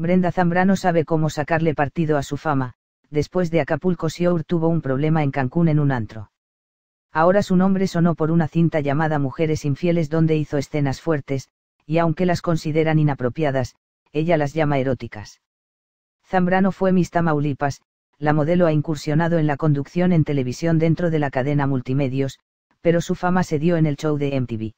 Brenda Zambrano sabe cómo sacarle partido a su fama, después de Acapulco Siour tuvo un problema en Cancún en un antro. Ahora su nombre sonó por una cinta llamada Mujeres Infieles donde hizo escenas fuertes, y aunque las consideran inapropiadas, ella las llama eróticas. Zambrano fue Miss Tamaulipas, la modelo ha incursionado en la conducción en televisión dentro de la cadena multimedios, pero su fama se dio en el show de MTV.